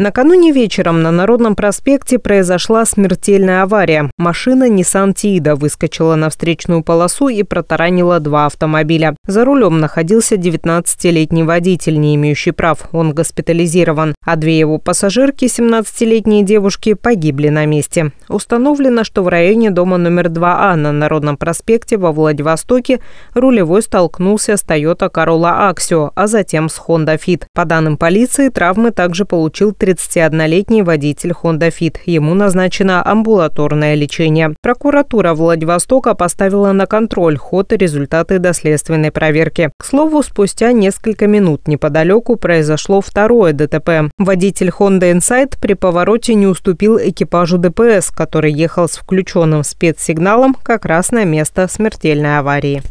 Накануне вечером на Народном проспекте произошла смертельная авария. Машина Nissan Тида выскочила на встречную полосу и протаранила два автомобиля. За рулем находился 19-летний водитель, не имеющий прав. Он госпитализирован. А две его пассажирки, 17-летние девушки, погибли на месте. Установлено, что в районе дома номер 2А а на Народном проспекте во Владивостоке рулевой столкнулся с Toyota Corolla Axio, а затем с Honda Fit. По данным полиции, травмы также получил 13 31-летний водитель Honda Fit. Ему назначено амбулаторное лечение. Прокуратура Владивостока поставила на контроль ход и результаты доследственной проверки. К слову, спустя несколько минут неподалеку произошло второе ДТП. Водитель Honda Insight при повороте не уступил экипажу ДПС, который ехал с включенным спецсигналом как раз на место смертельной аварии.